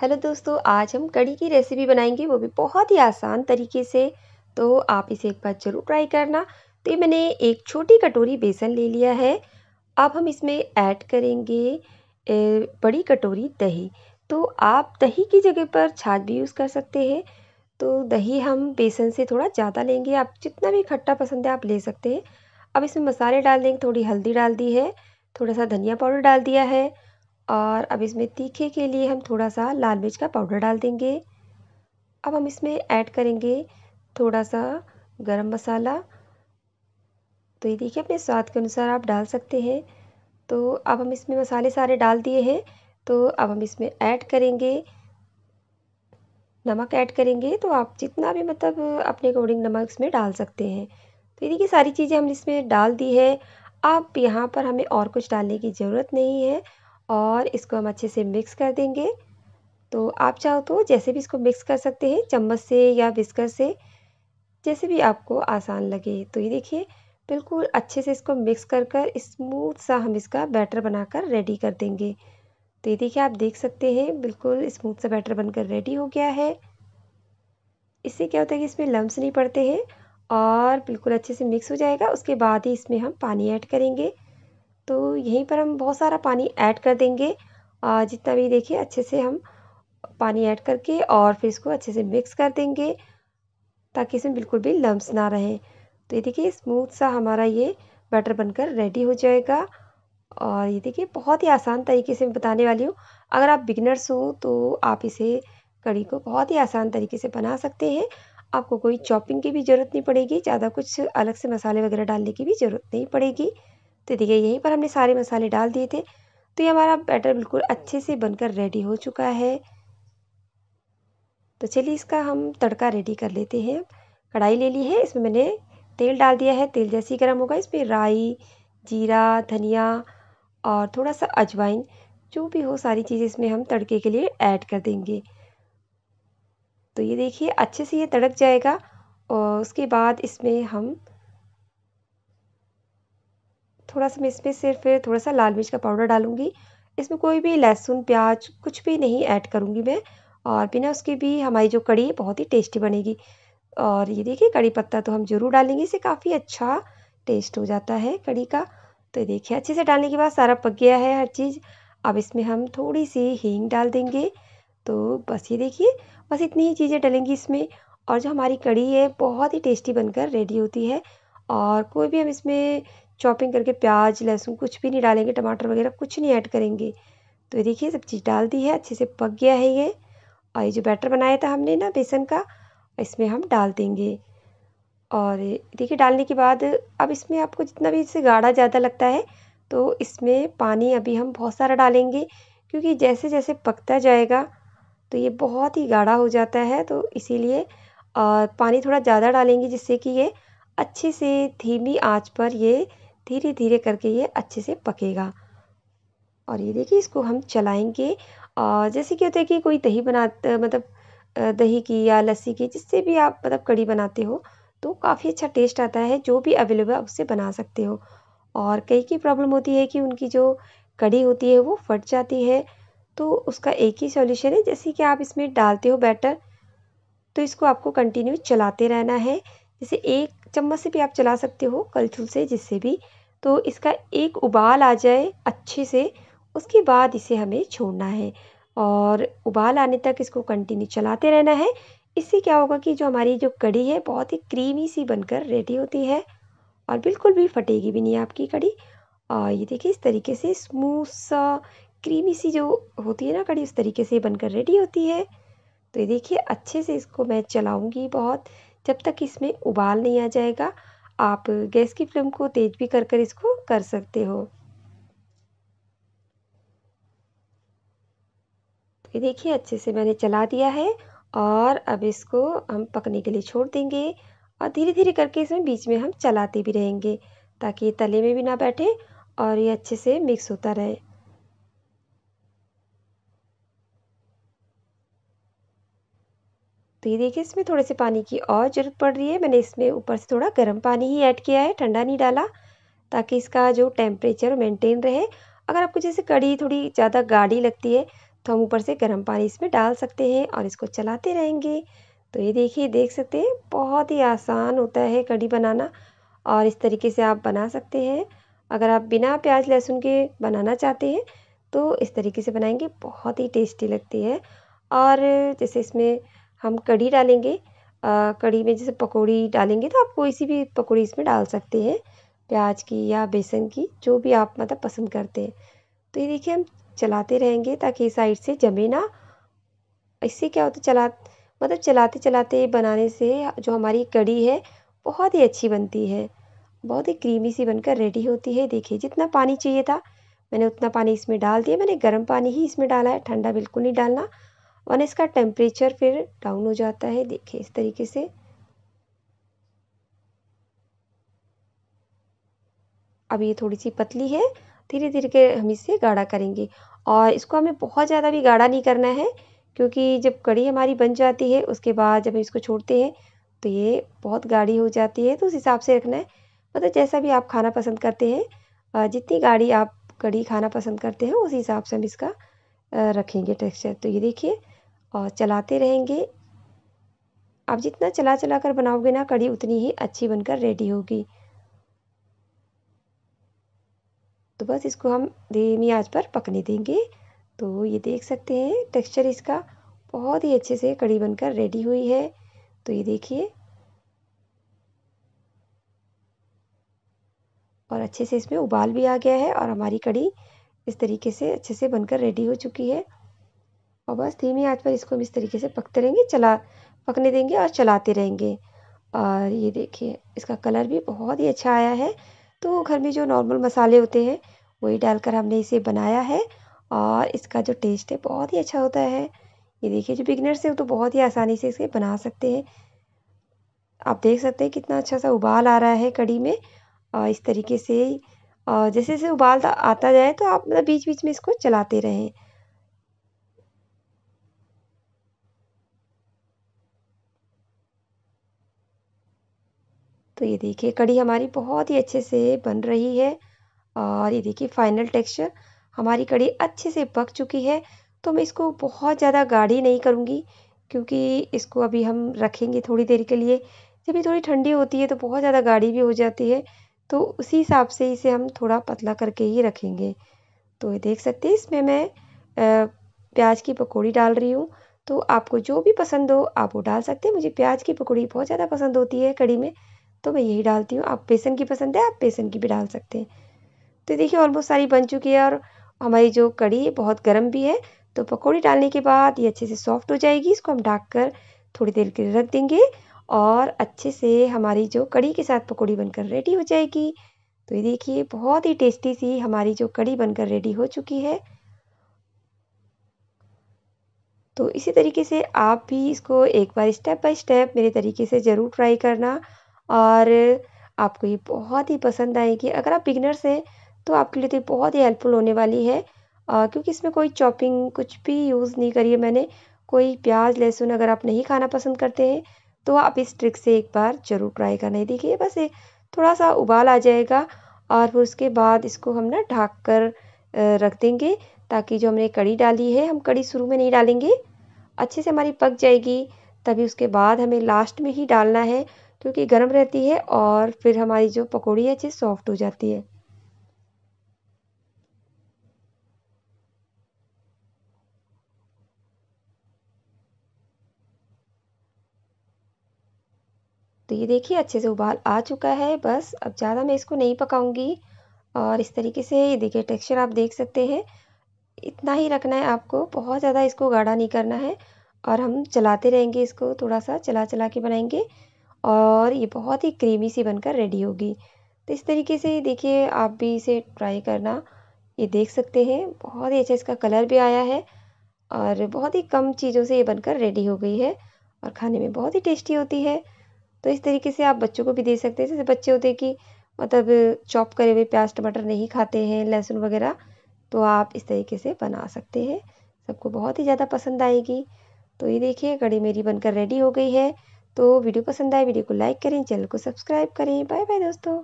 hello दोस्तों आज हम कड़ी की रेसिपी बनाएंगे वो भी बहुत ही आसान तरीके से तो आप इसे एक बार ज़रूर ट्राई करना तो ये मैंने एक छोटी कटोरी बेसन ले लिया है अब हम इसमें ऐड करेंगे बड़ी कटोरी दही तो आप दही की जगह पर छाछ भी यूज़ कर सकते हैं तो दही हम बेसन से थोड़ा ज़्यादा लेंगे आप जितना भी खट्टा पसंद है आप ले सकते हैं अब इसमें मसाले डाल देंगे थोड़ी हल्दी डाल दी है थोड़ा सा धनिया पाउडर डाल दिया है और अब इसमें तीखे के लिए हम थोड़ा सा लाल मिर्च का पाउडर डाल देंगे अब हम इसमें ऐड करेंगे थोड़ा सा गरम मसाला तो ये देखिए अपने स्वाद के अनुसार आप डाल सकते हैं तो अब हम इसमें मसाले सारे डाल दिए हैं तो अब हम इसमें ऐड करेंगे नमक ऐड करेंगे तो आप जितना भी मतलब अपने अकॉर्डिंग नमक इसमें डाल सकते हैं तो ये देखिए सारी चीज़ें हमने इसमें डाल दी है अब यहाँ पर हमें और कुछ डालने की ज़रूरत नहीं है और इसको हम अच्छे से मिक्स कर देंगे तो आप चाहो तो जैसे भी इसको मिक्स कर सकते हैं चम्मच से या बिस्कर से जैसे भी आपको आसान लगे तो ये देखिए बिल्कुल अच्छे से इसको मिक्स कर कर स्मूथ सा हम इसका बैटर बनाकर रेडी कर देंगे तो ये देखिए आप देख सकते हैं बिल्कुल स्मूथ सा बैटर बनकर रेडी हो गया है इससे क्या होता है कि इसमें लम्स नहीं पड़ते हैं और बिल्कुल अच्छे से मिक्स हो जाएगा उसके बाद ही इसमें हम पानी ऐड करेंगे तो यहीं पर हम बहुत सारा पानी ऐड कर देंगे जितना भी देखिए अच्छे से हम पानी ऐड करके और फिर इसको अच्छे से मिक्स कर देंगे ताकि इसमें बिल्कुल भी लम्ब ना रहें तो ये देखिए स्मूथ सा हमारा ये बैटर बनकर रेडी हो जाएगा और ये देखिए बहुत ही आसान तरीके से मैं बताने वाली हूँ अगर आप बिगनर्स हो तो आप इसे कड़ी को बहुत ही आसान तरीके से बना सकते हैं आपको कोई चॉपिंग की भी ज़रूरत नहीं पड़ेगी ज़्यादा कुछ अलग से मसाले वगैरह डालने की भी ज़रूरत नहीं पड़ेगी तो देखिए यहीं पर हमने सारे मसाले डाल दिए थे तो ये हमारा बैटर बिल्कुल अच्छे से बनकर रेडी हो चुका है तो चलिए इसका हम तड़का रेडी कर लेते हैं कढ़ाई ले ली है इसमें मैंने तेल डाल दिया है तेल जैसे ही गर्म होगा इसमें राई जीरा धनिया और थोड़ा सा अजवाइन जो भी हो सारी चीज़ें इसमें हम तड़के के लिए ऐड कर देंगे तो ये देखिए अच्छे से ये तड़क जाएगा और उसके बाद इसमें हम थोड़ा सा मैं इसमें सिर्फ थोड़ा सा लाल मिर्च का पाउडर डालूँगी इसमें कोई भी लहसुन प्याज कुछ भी नहीं ऐड करूँगी मैं और बिना उसकी भी हमारी जो कड़ी है बहुत ही टेस्टी बनेगी और ये देखिए कड़ी पत्ता तो हम ज़रूर डालेंगे इसे काफ़ी अच्छा टेस्ट हो जाता है कड़ी का तो देखिए अच्छे से डालने के बाद सारा पक गया है हर चीज़ अब इसमें हम थोड़ी सी हींग डाल देंगे तो बस ये देखिए बस इतनी ही चीज़ें डलेंगी इसमें और जो हमारी कड़ी है बहुत ही टेस्टी बनकर रेडी होती है और कोई भी हम इसमें चॉपिंग करके प्याज लहसुन कुछ भी नहीं डालेंगे टमाटर वगैरह कुछ नहीं ऐड करेंगे तो ये देखिए सब चीज़ डाल दी है अच्छे से पक गया है ये और ये जो बैटर बनाया था हमने ना बेसन का इसमें हम डाल देंगे और देखिए डालने के बाद अब इसमें आपको जितना भी इससे गाढ़ा ज़्यादा लगता है तो इसमें पानी अभी हम बहुत सारा डालेंगे क्योंकि जैसे जैसे पकता जाएगा तो ये बहुत ही गाढ़ा हो जाता है तो इसीलिए पानी थोड़ा ज़्यादा डालेंगे जिससे कि ये अच्छे से धीमी आंच पर ये धीरे धीरे करके ये अच्छे से पकेगा और ये देखिए इसको हम चलाएंगे और जैसे कि होता है कि कोई दही बना मतलब दही की या लस्सी की जिससे भी आप मतलब कड़ी बनाते हो तो काफ़ी अच्छा टेस्ट आता है जो भी अवेलेबल आप उससे बना सकते हो और कई की प्रॉब्लम होती है कि उनकी जो कड़ी होती है वो फट जाती है तो उसका एक ही सॉल्यूशन है जैसे कि आप इसमें डालते हो बैटर तो इसको आपको कंटिन्यू चलाते रहना है जैसे एक चम्मच से भी आप चला सकते हो कलछुल से जिससे भी तो इसका एक उबाल आ जाए अच्छे से उसके बाद इसे हमें छोड़ना है और उबाल आने तक इसको कंटिन्यू चलाते रहना है इससे क्या होगा कि जो हमारी जो कड़ी है बहुत ही क्रीमी सी बनकर रेडी होती है और बिल्कुल भी फटेगी भी नहीं आपकी कड़ी और ये देखिए इस तरीके से स्मूथ सा क्रीमी सी जो होती है ना कड़ी उस तरीके से बनकर रेडी होती है तो ये देखिए अच्छे से इसको मैं चलाऊँगी बहुत जब तक इसमें उबाल नहीं आ जाएगा आप गैस की फ्लेम को तेज भी कर कर इसको कर सकते हो तो ये देखिए अच्छे से मैंने चला दिया है और अब इसको हम पकने के लिए छोड़ देंगे और धीरे धीरे करके इसमें बीच में हम चलाते भी रहेंगे ताकि ये तले में भी ना बैठे और ये अच्छे से मिक्स होता रहे तो ये देखिए इसमें थोड़े से पानी की और ज़रूरत पड़ रही है मैंने इसमें ऊपर से थोड़ा गर्म पानी ही ऐड किया है ठंडा नहीं डाला ताकि इसका जो टेम्परेचर मेंटेन रहे अगर आपको जैसे कड़ी थोड़ी ज़्यादा गाढ़ी लगती है तो हम ऊपर से गर्म पानी इसमें डाल सकते हैं और इसको चलाते रहेंगे तो ये देखिए देख सकते हैं बहुत ही आसान होता है कड़ी बनाना और इस तरीके से आप बना सकते हैं अगर आप बिना प्याज लहसुन के बनाना चाहते हैं तो इस तरीके से बनाएंगे बहुत ही टेस्टी लगती है और जैसे इसमें हम कढ़ी डालेंगे कढ़ी में जैसे पकौड़ी डालेंगे तो आप कोई सी भी पकौड़ी इसमें डाल सकते हैं प्याज की या बेसन की जो भी आप मतलब पसंद करते हैं तो ये देखिए हम चलाते रहेंगे ताकि साइड से जमे ना इससे क्या होता है चला मतलब चलाते चलाते बनाने से जो हमारी कड़ी है बहुत ही अच्छी बनती है बहुत ही क्रीमी सी बनकर रेडी होती है देखिए जितना पानी चाहिए था मैंने उतना पानी इसमें डाल दिया मैंने गर्म पानी ही इसमें डाला है ठंडा बिल्कुल नहीं डालना और इसका टेम्परेचर फिर डाउन हो जाता है देखिए इस तरीके से अब ये थोड़ी सी पतली है धीरे धीरे के हम इसे गाढ़ा करेंगे और इसको हमें बहुत ज़्यादा भी गाढ़ा नहीं करना है क्योंकि जब कड़ी हमारी बन जाती है उसके बाद जब हम इसको छोड़ते हैं तो ये बहुत गाढ़ी हो जाती है तो उस हिसाब से रखना है मतलब जैसा भी आप खाना पसंद करते हैं जितनी गाढ़ी आप कड़ी खाना पसंद करते हैं उसी हिसाब से हम इसका रखेंगे टेक्सचर तो ये देखिए और चलाते रहेंगे आप जितना चला चला कर बनाओगे ना कड़ी उतनी ही अच्छी बनकर रेडी होगी तो बस इसको हम धीमी आंच पर पकने देंगे तो ये देख सकते हैं टेक्सचर इसका बहुत ही अच्छे से कड़ी बनकर रेडी हुई है तो ये देखिए और अच्छे से इसमें उबाल भी आ गया है और हमारी कड़ी इस तरीके से अच्छे से बनकर रेडी हो चुकी है और बस धीमी आँच पर इसको हम इस तरीके से पकते रहेंगे चला पकने देंगे और चलाते रहेंगे और ये देखिए इसका कलर भी बहुत ही अच्छा आया है तो घर में जो नॉर्मल मसाले होते हैं वही डालकर हमने इसे बनाया है और इसका जो टेस्ट है बहुत ही अच्छा होता है ये देखिए जो बिगनर्स हैं वो तो बहुत ही आसानी से इसे बना सकते हैं आप देख सकते हैं कितना अच्छा सा उबाल आ रहा है कड़ी में और इस तरीके से और जैसे जैसे उबाल आता जाए तो आप मतलब बीच बीच में इसको चलाते रहें तो ये देखिए कड़ी हमारी बहुत ही अच्छे से बन रही है और ये देखिए फाइनल टेक्सचर हमारी कड़ी अच्छे से पक चुकी है तो मैं इसको बहुत ज़्यादा गाढ़ी नहीं करूँगी क्योंकि इसको अभी हम रखेंगे थोड़ी देर के लिए जब ये थोड़ी ठंडी होती है तो बहुत ज़्यादा गाढ़ी भी हो जाती है तो उसी हिसाब से इसे हम थोड़ा पतला करके ही रखेंगे तो ये देख सकते हैं इसमें मैं प्याज की पकौड़ी डाल रही हूँ तो आपको जो भी पसंद हो आप वो डाल सकते हैं मुझे प्याज की पकौड़ी बहुत ज़्यादा पसंद होती है कड़ी में तो मैं यही डालती हूँ आप बेसन की पसंद है आप बेसन की भी डाल सकते हैं तो देखिए ऑलमोस्ट सारी बन चुकी है और हमारी जो कड़ी है बहुत गर्म भी है तो पकौड़ी डालने के बाद ये अच्छे से सॉफ्ट हो जाएगी इसको हम ढाक कर थोड़ी देर के लिए रख देंगे और अच्छे से हमारी जो कड़ी के साथ पकौड़ी बनकर रेडी हो जाएगी तो ये देखिए बहुत ही टेस्टी सी हमारी जो कड़ी बनकर रेडी हो चुकी है तो इसी तरीके से आप भी इसको एक बार स्टेप बाय स्टेप मेरे तरीके से ज़रूर ट्राई करना और आपको ये बहुत ही पसंद आएगी अगर आप बिगनर्स हैं तो आपके लिए तो ये बहुत ही हेल्पफुल होने वाली है क्योंकि इसमें कोई चॉपिंग कुछ भी यूज़ नहीं करी है मैंने कोई प्याज लहसुन अगर आप नहीं खाना पसंद करते हैं तो आप इस ट्रिक से एक बार ज़रूर ट्राई करना है देखिए बस ये थोड़ा सा उबाल आ जाएगा और फिर उसके बाद इसको हम ना ढाक कर रख देंगे ताकि जो हमने कड़ी डाली है हम कड़ी शुरू में नहीं डालेंगे अच्छे से हमारी पक जाएगी तभी उसके बाद हमें लास्ट में ही डालना है क्योंकि गर्म रहती है और फिर हमारी जो पकौड़ी है अच्छी सॉफ्ट हो जाती है तो ये देखिए अच्छे से उबाल आ चुका है बस अब ज़्यादा मैं इसको नहीं पकाऊंगी और इस तरीके से देखिए टेक्सचर आप देख सकते हैं इतना ही रखना है आपको बहुत ज़्यादा इसको गाढ़ा नहीं करना है और हम चलाते रहेंगे इसको थोड़ा सा चला चला के बनाएंगे और ये बहुत ही क्रीमी सी बनकर रेडी होगी तो इस तरीके से देखिए आप भी इसे ट्राई करना ये देख सकते हैं बहुत ही अच्छा इसका कलर भी आया है और बहुत ही कम चीज़ों से ये बनकर रेडी हो गई है और खाने में बहुत ही टेस्टी होती है तो इस तरीके से आप बच्चों को भी दे सकते हैं जैसे बच्चे होते हैं कि मतलब चॉप करे हुए प्याज टमाटर नहीं खाते हैं लहसुन वगैरह तो आप इस तरीके से बना सकते हैं सबको बहुत ही ज़्यादा पसंद आएगी तो ये देखिए कड़ी मेरी बनकर रेडी हो गई है तो वीडियो पसंद आए वीडियो को लाइक करें चैनल को सब्सक्राइब करें बाय बाय दोस्तों